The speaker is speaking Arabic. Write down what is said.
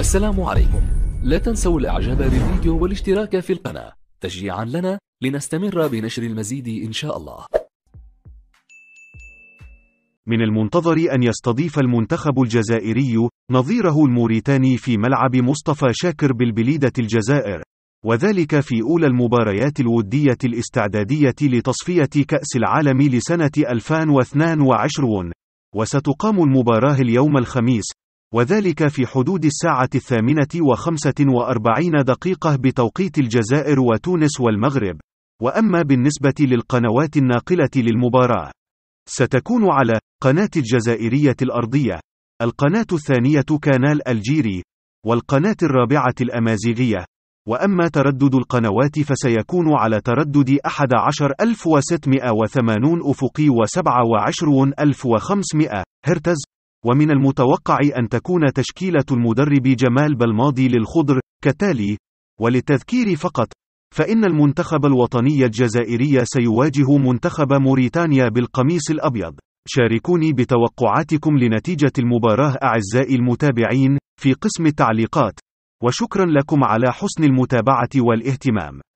السلام عليكم لا تنسوا الاعجاب بالفيديو والاشتراك في القناة تشجيعا لنا لنستمر بنشر المزيد إن شاء الله من المنتظر أن يستضيف المنتخب الجزائري نظيره الموريتاني في ملعب مصطفى شاكر بالبليدة الجزائر وذلك في أولى المباريات الودية الاستعدادية لتصفية كأس العالم لسنة 2022 وستقام المباراة اليوم الخميس وذلك في حدود الساعة الثامنة وخمسة وأربعين دقيقة بتوقيت الجزائر وتونس والمغرب. وأما بالنسبة للقنوات الناقلة للمباراة، ستكون على قناة الجزائرية الأرضية، القناة الثانية كانال الجيري، والقناة الرابعة الأمازيغية. وأما تردد القنوات فسيكون على تردد 11680 أفقي و27500 هرتز ومن المتوقع أن تكون تشكيلة المدرب جمال بالماضي للخضر كالتالي وللتذكير فقط فإن المنتخب الوطني الجزائري سيواجه منتخب موريتانيا بالقميص الأبيض شاركوني بتوقعاتكم لنتيجة المباراة أعزائي المتابعين في قسم التعليقات وشكرا لكم على حسن المتابعة والاهتمام